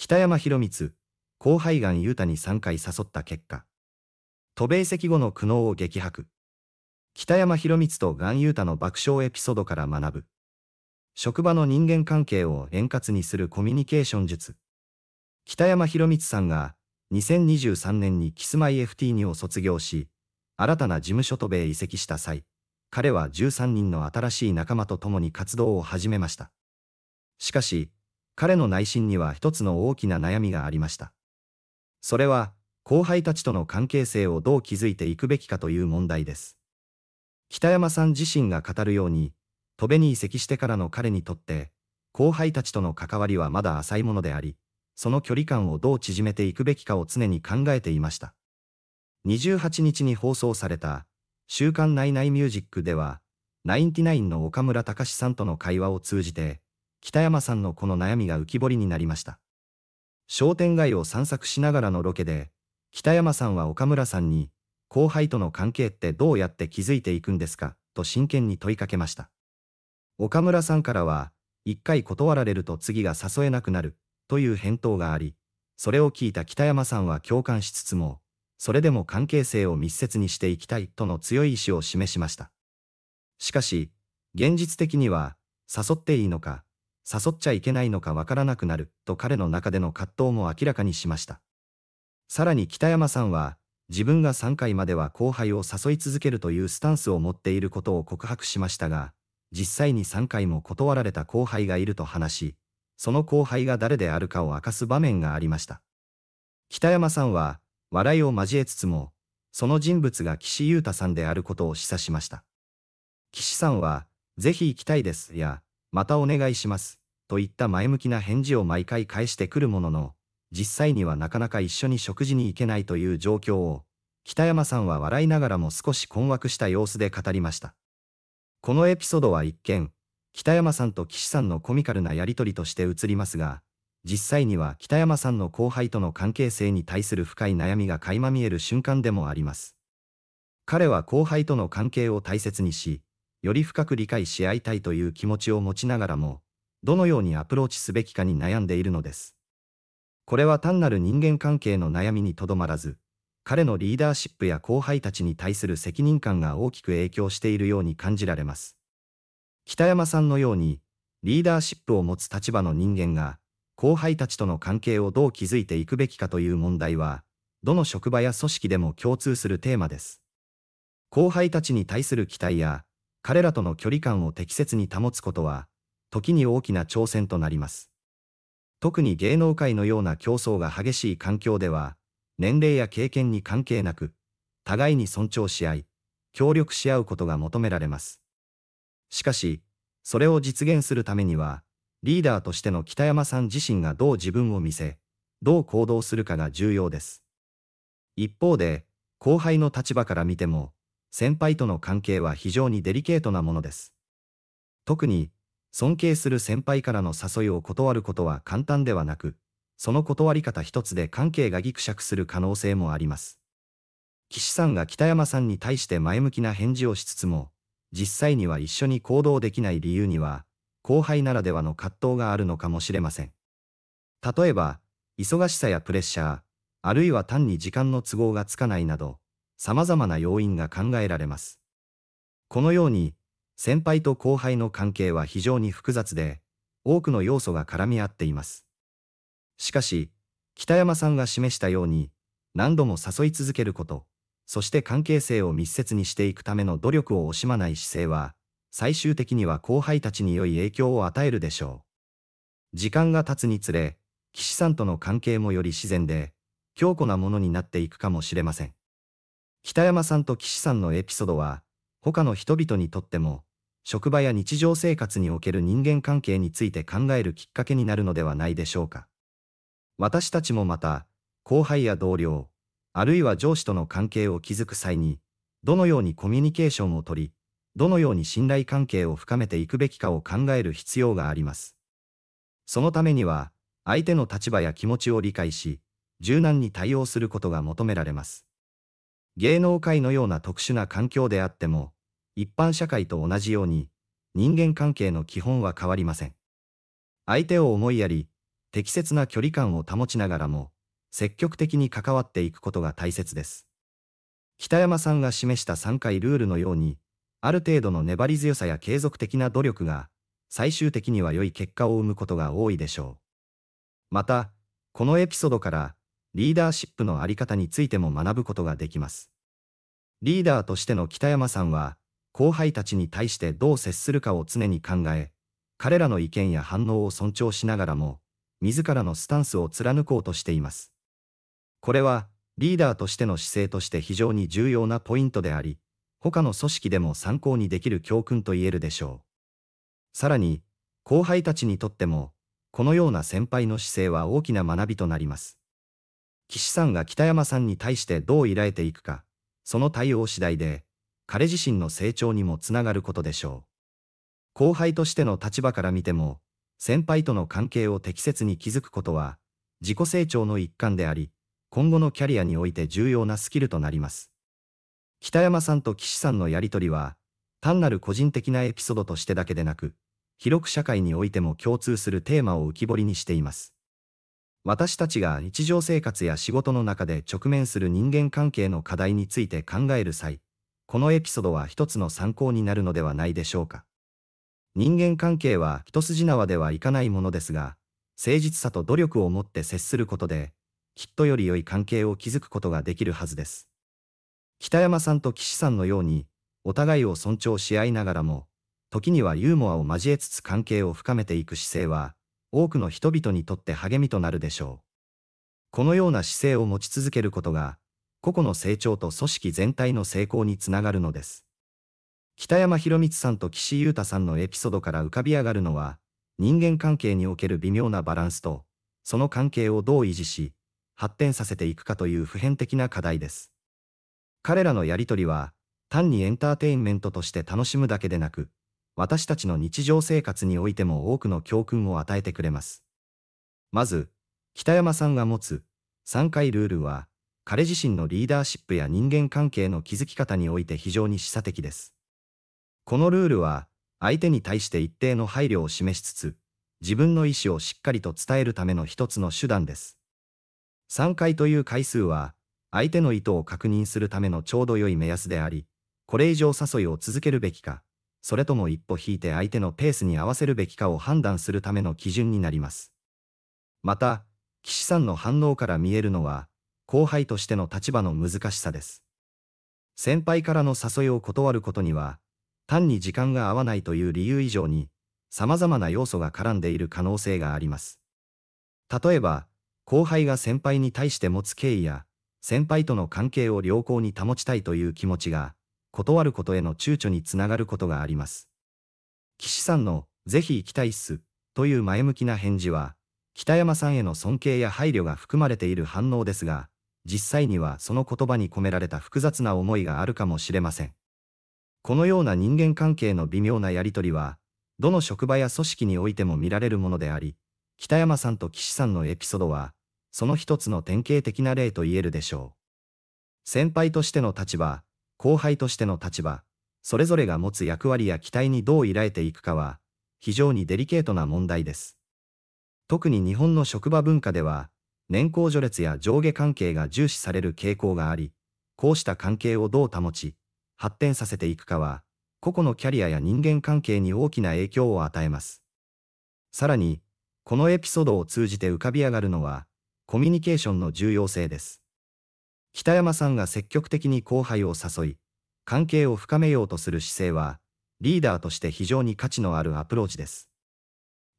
北山博光、後輩岩優太に3回誘った結果、渡米席後の苦悩を激白。北山博光と岩優太の爆笑エピソードから学ぶ。職場の人間関係を円滑にするコミュニケーション術。北山博光さんが2023年にキスマイ FT2 を卒業し、新たな事務所渡米移籍した際、彼は13人の新しい仲間と共に活動を始めました。しかし、彼の内心には一つの大きな悩みがありました。それは、後輩たちとの関係性をどう築いていくべきかという問題です。北山さん自身が語るように、戸辺に移籍してからの彼にとって、後輩たちとの関わりはまだ浅いものであり、その距離感をどう縮めていくべきかを常に考えていました。28日に放送された、週刊ナイナイミュージックでは、ナインティナインの岡村隆史さんとの会話を通じて、北山さんのこの悩みが浮き彫りになりました。商店街を散策しながらのロケで、北山さんは岡村さんに、後輩との関係ってどうやって築いていくんですかと真剣に問いかけました。岡村さんからは、一回断られると次が誘えなくなる、という返答があり、それを聞いた北山さんは共感しつつも、それでも関係性を密接にしていきたいとの強い意志を示しました。しかし、現実的には、誘っていいのか、誘っちゃいけないのかわからなくなると彼の中での葛藤も明らかにしました。さらに北山さんは、自分が3回までは後輩を誘い続けるというスタンスを持っていることを告白しましたが、実際に3回も断られた後輩がいると話し、その後輩が誰であるかを明かす場面がありました。北山さんは、笑いを交えつつも、その人物が岸優太さんであることを示唆しました。岸さんは、ぜひ行きたいですや、またお願いしますといった前向きな返事を毎回返してくるものの、実際にはなかなか一緒に食事に行けないという状況を、北山さんは笑いながらも少し困惑した様子で語りました。このエピソードは一見、北山さんと岸さんのコミカルなやりとりとして映りますが、実際には北山さんの後輩との関係性に対する深い悩みが垣間見える瞬間でもあります。彼は後輩との関係を大切にし、より深く理解し合いたいという気持ちを持ちながらも、どのようにアプローチすべきかに悩んでいるのです。これは単なる人間関係の悩みにとどまらず、彼のリーダーシップや後輩たちに対する責任感が大きく影響しているように感じられます。北山さんのように、リーダーシップを持つ立場の人間が、後輩たちとの関係をどう築いていくべきかという問題は、どの職場や組織でも共通するテーマです。後輩たちに対する期待や、彼らとの距離感を適切に保つことは、時に大きな挑戦となります。特に芸能界のような競争が激しい環境では、年齢や経験に関係なく、互いに尊重し合い、協力し合うことが求められます。しかし、それを実現するためには、リーダーとしての北山さん自身がどう自分を見せ、どう行動するかが重要です。一方で、後輩の立場から見ても、先輩との関係は非常にデリケートなものです。特に、尊敬する先輩からの誘いを断ることは簡単ではなく、その断り方一つで関係がぎくしゃくする可能性もあります。岸さんが北山さんに対して前向きな返事をしつつも、実際には一緒に行動できない理由には、後輩ならではの葛藤があるのかもしれません。例えば、忙しさやプレッシャー、あるいは単に時間の都合がつかないなど、様々な要因が考えられます。このように、先輩と後輩の関係は非常に複雑で、多くの要素が絡み合っています。しかし、北山さんが示したように、何度も誘い続けること、そして関係性を密接にしていくための努力を惜しまない姿勢は、最終的には後輩たちに良い影響を与えるでしょう。時間が経つにつれ、岸さんとの関係もより自然で、強固なものになっていくかもしれません。北山さんと岸さんのエピソードは、他の人々にとっても、職場や日常生活における人間関係について考えるきっかけになるのではないでしょうか。私たちもまた、後輩や同僚、あるいは上司との関係を築く際に、どのようにコミュニケーションをとり、どのように信頼関係を深めていくべきかを考える必要があります。そのためには、相手の立場や気持ちを理解し、柔軟に対応することが求められます。芸能界のような特殊な環境であっても、一般社会と同じように、人間関係の基本は変わりません。相手を思いやり、適切な距離感を保ちながらも、積極的に関わっていくことが大切です。北山さんが示した3回ルールのように、ある程度の粘り強さや継続的な努力が、最終的には良い結果を生むことが多いでしょう。また、このエピソードから、リーダーシップのあり方についても学ぶことができます。リーダーとしての北山さんは、後輩たちに対してどう接するかを常に考え、彼らの意見や反応を尊重しながらも、自らのスタンスを貫こうとしています。これは、リーダーとしての姿勢として非常に重要なポイントであり、他の組織でも参考にできる教訓と言えるでしょう。さらに、後輩たちにとっても、このような先輩の姿勢は大きな学びとなります。岸さんが北山さんに対してどう依頼ていくか、その対応次第で、彼自身の成長にもつながることでしょう。後輩としての立場から見ても、先輩との関係を適切に築くことは、自己成長の一環であり、今後のキャリアにおいて重要なスキルとなります。北山さんと岸さんのやりとりは、単なる個人的なエピソードとしてだけでなく、広く社会においても共通するテーマを浮き彫りにしています。私たちが日常生活や仕事の中で直面する人間関係の課題について考える際、このエピソードは一つの参考になるのではないでしょうか。人間関係は一筋縄ではいかないものですが、誠実さと努力をもって接することで、きっとより良い関係を築くことができるはずです。北山さんと岸さんのように、お互いを尊重し合いながらも、時にはユーモアを交えつつ関係を深めていく姿勢は、多くの人々にとって励みとなるでしょう。このような姿勢を持ち続けることが、個々の成長と組織全体の成功につながるのです。北山博光さんと岸優太さんのエピソードから浮かび上がるのは、人間関係における微妙なバランスと、その関係をどう維持し、発展させていくかという普遍的な課題です。彼らのやりとりは、単にエンターテインメントとして楽しむだけでなく、私たちの日常生活においても多くの教訓を与えてくれます。まず、北山さんが持つ3回ルールは、彼自身のリーダーシップや人間関係の築き方において非常に示唆的です。このルールは、相手に対して一定の配慮を示しつつ、自分の意思をしっかりと伝えるための一つの手段です。3回という回数は、相手の意図を確認するためのちょうど良い目安であり、これ以上誘いを続けるべきか、それとも一歩引いて相手のペースに合わせるべきかを判断するための基準になります。また、岸さんの反応から見えるのは、後輩としての立場の難しさです。先輩からの誘いを断ることには、単に時間が合わないという理由以上に、様々な要素が絡んでいる可能性があります。例えば、後輩が先輩に対して持つ敬意や、先輩との関係を良好に保ちたいという気持ちが、断ることへの躊躇につながることがあります。岸さんの、ぜひ行きたいっす、という前向きな返事は、北山さんへの尊敬や配慮が含まれている反応ですが、実際にはその言葉に込められた複雑な思いがあるかもしれません。このような人間関係の微妙なやりとりは、どの職場や組織においても見られるものであり、北山さんと岸さんのエピソードは、その一つの典型的な例と言えるでしょう。先輩としての立場、後輩としての立場、それぞれが持つ役割や期待にどう依頼ていくかは、非常にデリケートな問題です。特に日本の職場文化では、年功序列や上下関係が重視される傾向があり、こうした関係をどう保ち、発展させていくかは、個々のキャリアや人間関係に大きな影響を与えます。さらに、このエピソードを通じて浮かび上がるのは、コミュニケーションの重要性です。北山さんが積極的に後輩を誘い、関係を深めようとする姿勢は、リーダーとして非常に価値のあるアプローチです。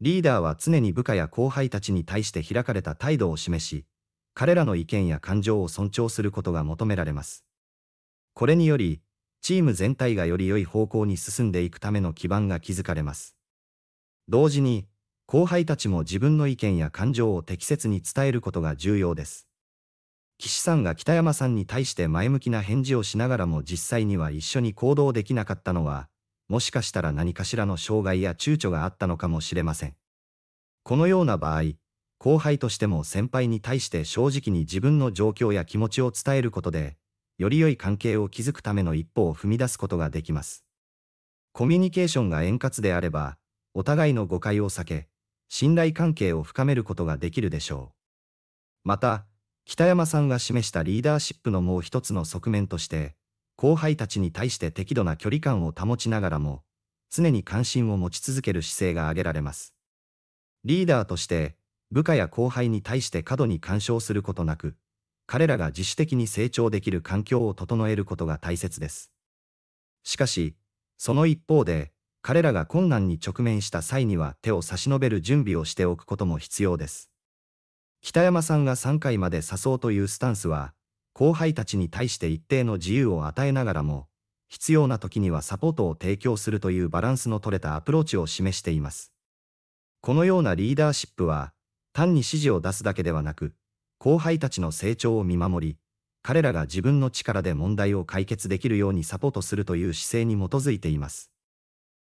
リーダーは常に部下や後輩たちに対して開かれた態度を示し、彼らの意見や感情を尊重することが求められます。これにより、チーム全体がより良い方向に進んでいくための基盤が築かれます。同時に、後輩たちも自分の意見や感情を適切に伝えることが重要です。岸さんが北山さんに対して前向きな返事をしながらも実際には一緒に行動できなかったのは、もしかしたら何かしらの障害や躊躇があったのかもしれません。このような場合、後輩としても先輩に対して正直に自分の状況や気持ちを伝えることで、より良い関係を築くための一歩を踏み出すことができます。コミュニケーションが円滑であれば、お互いの誤解を避け、信頼関係を深めることができるでしょう。また、北山さんが示したリーダーシップのもう一つの側面として、後輩たちに対して適度な距離感を保ちながらも、常に関心を持ち続ける姿勢が挙げられます。リーダーとして、部下や後輩に対して過度に干渉することなく、彼らが自主的に成長できる環境を整えることが大切です。しかし、その一方で、彼らが困難に直面した際には手を差し伸べる準備をしておくことも必要です。北山さんが3回まで誘うというスタンスは、後輩たちに対して一定の自由を与えながらも、必要な時にはサポートを提供するというバランスの取れたアプローチを示しています。このようなリーダーシップは、単に指示を出すだけではなく、後輩たちの成長を見守り、彼らが自分の力で問題を解決できるようにサポートするという姿勢に基づいています。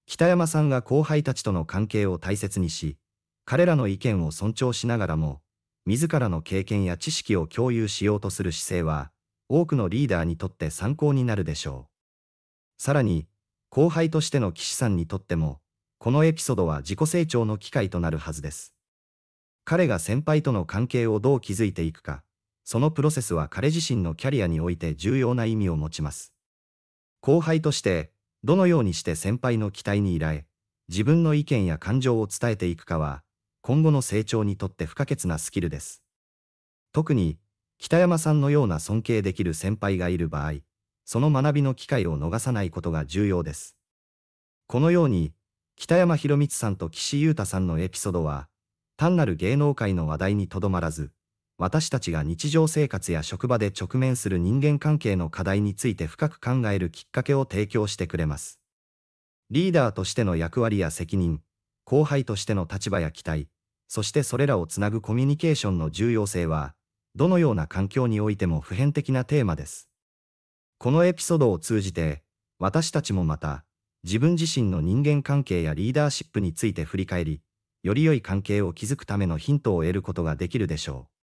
北山さんが後輩たちとの関係を大切にし、彼らの意見を尊重しながらも、自らの経験や知識を共有しようとする姿勢は、多くのリーダーにとって参考になるでしょう。さらに、後輩としての岸さんにとっても、このエピソードは自己成長の機会となるはずです。彼が先輩との関係をどう築いていくか、そのプロセスは彼自身のキャリアにおいて重要な意味を持ちます。後輩として、どのようにして先輩の期待に依頼、自分の意見や感情を伝えていくかは、今後の成長にとって不可欠なスキルです。特に、北山さんのような尊敬できる先輩がいる場合、その学びの機会を逃さないことが重要です。このように、北山博光さんと岸優太さんのエピソードは、単なる芸能界の話題にとどまらず、私たちが日常生活や職場で直面する人間関係の課題について深く考えるきっかけを提供してくれます。リーダーとしての役割や責任、後輩としての立場や期待、そしてそれらをつなぐコミュニケーションの重要性は、どのような環境においても普遍的なテーマです。このエピソードを通じて、私たちもまた、自分自身の人間関係やリーダーシップについて振り返り、より良い関係を築くためのヒントを得ることができるでしょう。